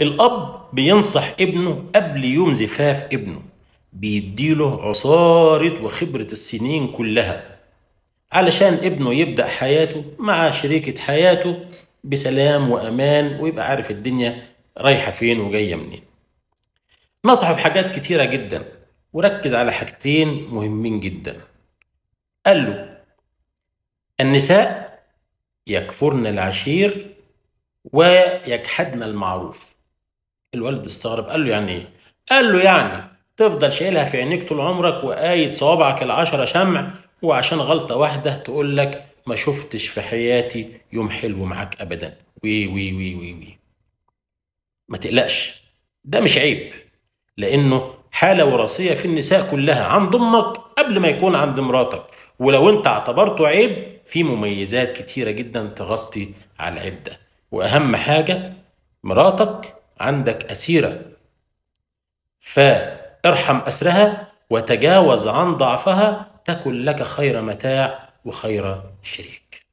الأب بينصح ابنه قبل يوم زفاف ابنه بيديله عصارة وخبرة السنين كلها علشان ابنه يبدأ حياته مع شريكة حياته بسلام وأمان ويبقى عارف الدنيا رايحة فين وجاية منين نصحه بحاجات كتيرة جدا وركز على حاجتين مهمين جدا قال له النساء يكفرن العشير ويجحدن المعروف الوالد استغرب قال له يعني ايه قال له يعني تفضل شايلها في عينيك طول عمرك وقايد صوابعك العشرة شمع وعشان غلطة واحدة تقول لك ما شفتش في حياتي يوم حلو معاك أبدا وي وي وي وي وي ما تقلقش ده مش عيب لأنه حالة وراثية في النساء كلها عند أمك قبل ما يكون عند مراتك ولو أنت اعتبرته عيب في مميزات كتيرة جدا تغطي على العيب ده وأهم حاجة مراتك عندك أسيرة فارحم أسرها وتجاوز عن ضعفها تكن لك خير متاع وخير شريك